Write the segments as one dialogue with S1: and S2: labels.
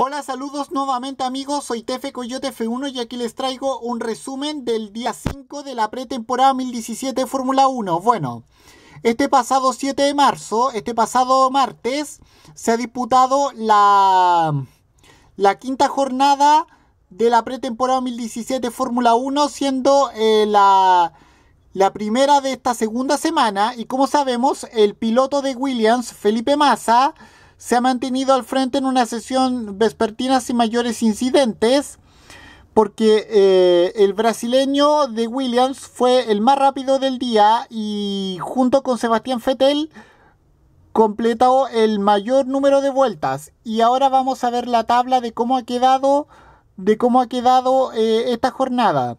S1: Hola, saludos nuevamente amigos, soy Tefe Coyote F1 y aquí les traigo un resumen del día 5 de la pretemporada 2017 Fórmula 1. Bueno, este pasado 7 de marzo, este pasado martes, se ha disputado la, la quinta jornada de la pretemporada 2017 Fórmula 1, siendo eh, la, la primera de esta segunda semana y como sabemos, el piloto de Williams, Felipe Massa, se ha mantenido al frente en una sesión vespertina sin mayores incidentes, porque eh, el brasileño de Williams fue el más rápido del día y junto con Sebastián Fettel completó el mayor número de vueltas. Y ahora vamos a ver la tabla de cómo ha quedado, de cómo ha quedado eh, esta jornada.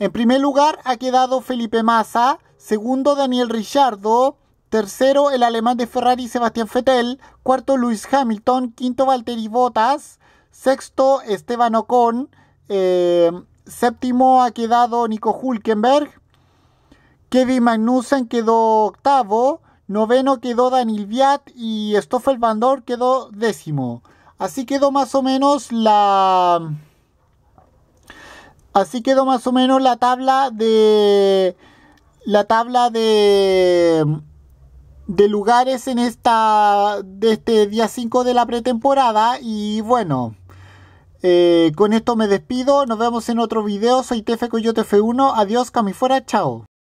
S1: En primer lugar ha quedado Felipe Massa, segundo Daniel Ricciardo Tercero, el alemán de Ferrari Sebastián Vettel. Cuarto, Luis Hamilton. Quinto, Valtteri Bottas. Sexto, Esteban Ocon. Eh, séptimo ha quedado Nico Hulkenberg. Kevin Magnussen quedó octavo. Noveno quedó Daniel Viat y Stoffel Van quedó décimo. Así quedó más o menos la. Así quedó más o menos la tabla de. La tabla de de lugares en esta, de este día 5 de la pretemporada. Y bueno, eh, con esto me despido. Nos vemos en otro video. Soy Tefe 1 Adiós, camifuera. Chao.